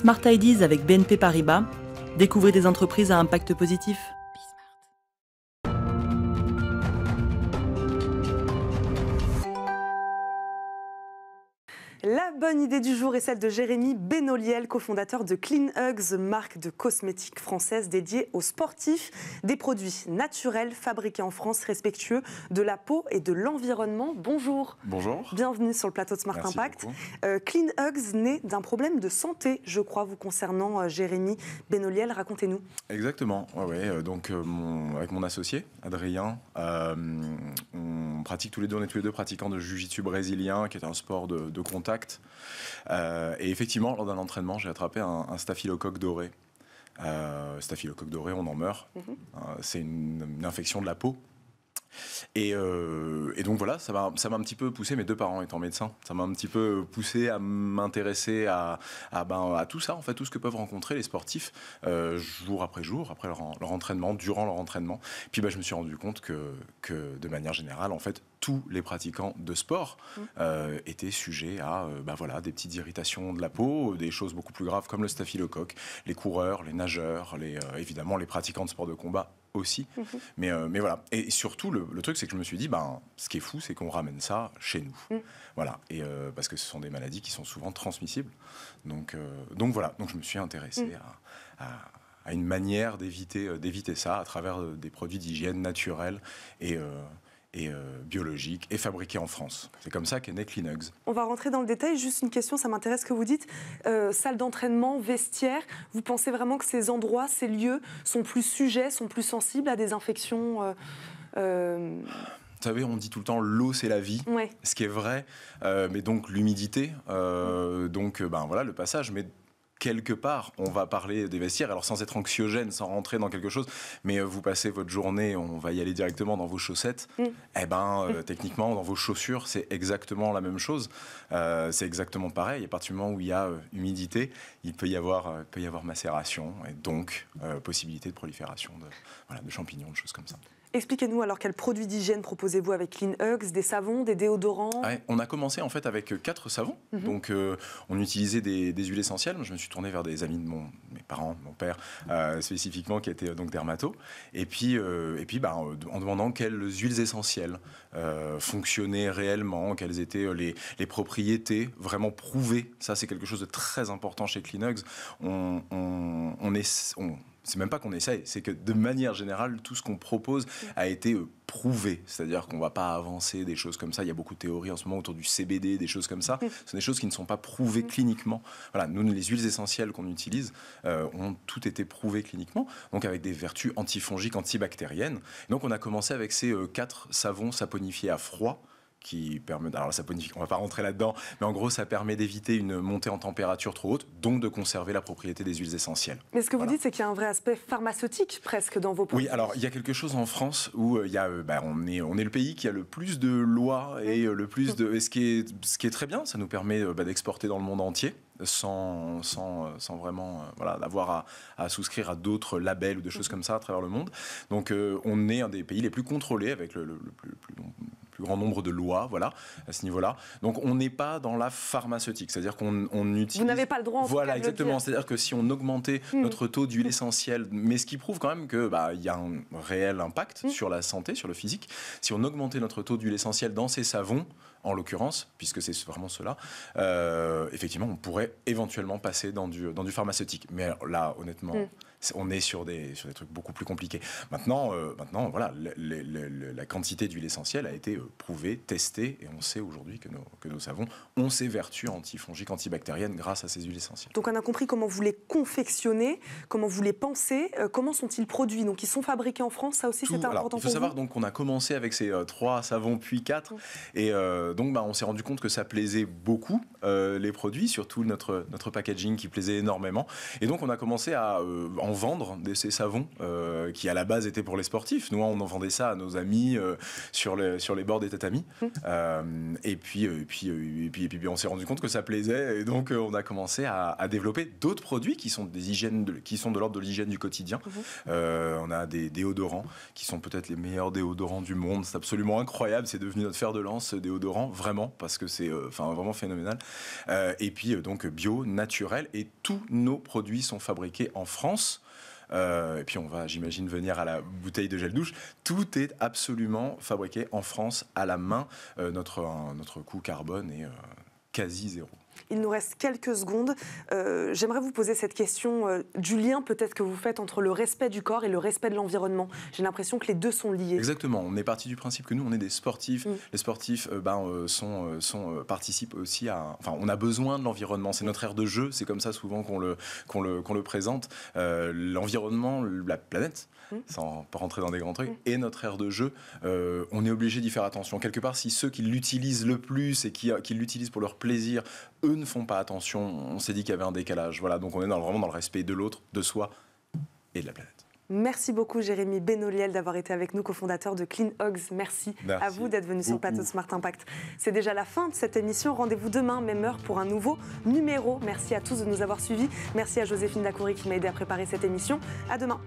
Smart Ideas avec BNP Paribas, découvrez des entreprises à impact positif. La bonne idée du jour est celle de Jérémy Benoliel, cofondateur de Clean Hugs, marque de cosmétiques française dédiée aux sportifs. Des produits naturels fabriqués en France, respectueux de la peau et de l'environnement. Bonjour. Bonjour. Bienvenue sur le plateau de Smart Impact. Euh, Clean Hugs naît d'un problème de santé, je crois, vous concernant, euh, Jérémy Benoliel. Racontez-nous. Exactement. Ouais, euh, Donc, avec mon associé, Adrien, on pratique tous les deux, on est tous les deux pratiquants de Jiu-Jitsu brésilien, qui est un sport de contact euh, et effectivement, lors d'un entraînement, j'ai attrapé un, staphylocoque doré. Euh, staphylocoque doré, on en meurt. Mhm. Euh, c'est une, infection de la peau. Euh, et, donc voilà, ça m'a un petit peu poussé, mes deux parents étant médecins, ça m'a un petit peu poussé à m'intéresser à, ben, tout ça, en fait, tout ce que peuvent rencontrer les sportifs euh, jour après jour, après leur, entraînement, durant leur entraînement. Puis ben, je me suis rendu compte que, de manière générale, en fait, tous les pratiquants de sport mmh. euh, étaient sujets à ben, voilà, des petites irritations de la peau, des choses beaucoup plus graves comme le staphylocoque, les coureurs, les nageurs, évidemment les pratiquants de sport de combat aussi. Mhm. Mais, euh, mais voilà. Et surtout, le, truc, c'est que je me suis dit, ben, ce qui est fou, c'est qu'on ramène ça chez nous. Mhm. Voilà. Et euh, parce que ce sont des maladies qui sont souvent transmissibles. Donc, euh, donc voilà. Donc je me suis intéressé mhm. à, à, à, une manière d'éviter d'éviter ça à travers des produits d'hygiène naturels et et euh, biologique et fabriqué en France. C'est comme ça qu'est né Cleanugs. On va rentrer dans le détail. Juste une question, ça m'intéresse ce que vous dites. Euh, salle d'entraînement, vestiaire, vous pensez vraiment que ces endroits, ces lieux sont plus sujets, sont plus sensibles à des infections euh, vous savez, on dit tout le temps l'eau c'est la vie, ce qui est vrai, mais donc l'humidité, donc ben voilà le passage. Mais quelque part, on va parler des vestiaires, alors sans être anxiogène, sans rentrer dans quelque chose, mais euh, vous passez votre journée, on va y aller directement dans vos chaussettes, et mm. eh ben, euh, mm. techniquement, dans vos chaussures, c'est exactement la même chose, euh, c'est exactement pareil, à partir du moment où il y a humidité, il peut y avoir, peut y avoir macération, et donc possibilité de prolifération de, de champignons, de choses comme ça. Expliquez-nous alors quels produits d'hygiène proposez-vous avec Clean Hugs Des savons, des déodorants On a commencé en fait avec euh, quatre savons. Mhm. Donc euh, on utilisait des, huiles essentielles. Je me suis tourné vers des amis de mon, mes parents, mon père euh, spécifiquement, qui était donc dermato. Et puis, et puis bah, en demandant quelles huiles essentielles fonctionnaient réellement, quelles étaient les, propriétés vraiment prouvées. Ça c'est quelque chose de très important chez Clean On, est, c'est même pas qu'on essaye, c'est que de manière générale, tout ce qu'on propose a été euh, prouvé. C'est-à-dire qu'on ne va pas avancer des choses comme ça. Il y a beaucoup de théories en ce moment autour du CBD, des choses comme ça. Mm. Ce sont des choses qui ne sont pas prouvées mm. cliniquement. Voilà, nous, les huiles essentielles qu'on utilise euh, ont toutes été prouvées cliniquement, donc avec des vertus antifongiques, antibactériennes. Donc on a commencé avec ces euh, quatre savons saponifiés à froid qui permet. Alors, ça on va pas rentrer là-dedans, mais en gros, ça permet d'éviter une montée en température trop haute, donc de conserver la propriété des huiles essentielles. Mais ce que vous dites, c'est qu'il y a un vrai aspect pharmaceutique presque dans vos produits. Oui, alors il y a quelque chose en France où euh, il y a, euh, bah, on, est, on est le pays qui a le plus de lois et euh, le plus de. ce, qui est, ce qui est très bien, ça nous permet bah, d'exporter dans le monde entier. Sans, sans, sans, vraiment voilà, avoir à, souscrire à d'autres labels ou des choses mmh. comme ça à travers le monde. Donc on est un des pays les plus contrôlés avec le, plus grand nombre de lois, voilà, à ce niveau-là. Donc on n'est pas dans la pharmaceutique, c'est-à-dire qu'on utilise. Vous n'avez pas le droit. En voilà, exactement. C'est-à-dire que si on augmentait hmm. notre taux d'huile essentielle, mais ce qui prouve quand même que bah, il y a un réel impact hmm. sur la santé, sur le physique. Si on augmentait notre taux d'huile essentielle dans ces savons, en l'occurrence, puisque c'est vraiment cela, euh, effectivement, on pourrait éventuellement passer dans du, dans du pharmaceutique. Mais là, honnêtement. Hmm on est sur des, sur des trucs beaucoup plus compliqués. Maintenant, euh, maintenant voilà, la quantité d'huile essentielle a été euh, prouvée, testée, et on sait aujourd'hui que nos, que nous savons ont ces vertus antifongiques, antibactériennes grâce à ces huiles essentielles. Donc on a compris comment vous les confectionnez, comment vous les pensez, euh, comment sont-ils produits. Donc ils sont fabriqués en France, ça aussi c'est important Il faut savoir donc qu'on a commencé avec ces trois savons, puis quatre, et donc bah, on s'est rendu compte que ça plaisait beaucoup les produits, surtout notre, notre packaging qui plaisait énormément. Et donc on a commencé à en vendre de ces savons euh, qui à la base étaient pour les sportifs. Nous, on en vendait ça à nos amis euh, sur, les, sur les bords des tatamis. Mmh. Euh, et, puis, et, puis, et, puis, puis, on s'est rendu compte que ça plaisait. Et donc, on a commencé à, développer d'autres produits qui sont, des hygiènes de, qui sont de l'ordre de l'hygiène du quotidien. Mmh. on a des déodorants qui sont peut-être les meilleurs déodorants du monde. C'est absolument incroyable. C'est devenu notre fer de lance déodorant, vraiment, parce que c'est enfin vraiment phénoménal. et puis, donc, bio, naturel. Et tous nos produits sont fabriqués en France euh, et puis on va, j'imagine, venir à la bouteille de gel douche. Tout est absolument fabriqué en France à la main. Euh, notre, notre coût carbone est euh, quasi zéro. Il nous reste quelques secondes. Euh, j'aimerais vous poser cette question euh, du lien peut-être que vous faites entre le respect du corps et le respect de l'environnement. J'ai l'impression que les deux sont liés. Exactement. On est parti du principe que nous, on est des sportifs. Mm. Les sportifs euh, ben, sont, sont, participent aussi à... Enfin, on a besoin de l'environnement. C'est notre ère de jeu. C'est comme ça souvent qu'on le, qu'on le, le présente. l'environnement, la planète, mm. sans rentrer dans des grands trucs, mm. est et notre ère de jeu, on est obligé d'y faire attention. Quelque part, si ceux qui l'utilisent le plus et qui, qui l'utilisent pour leur plaisir, eux, ne font pas attention, on s'est dit qu'il y avait un décalage. Voilà, donc on est vraiment dans le respect de l'autre, de soi et de la planète. Merci beaucoup, Jérémy Benoliel, d'avoir été avec nous, cofondateur de Clean Hogs. Merci, à vous d'être venu sur le plateau de Smart Impact. C'est déjà la fin de cette émission. Rendez-vous demain, même heure, pour un nouveau numéro. Merci à tous de nous avoir suivis. Merci à Joséphine Lacoury qui m'a aidé à préparer cette émission. À demain.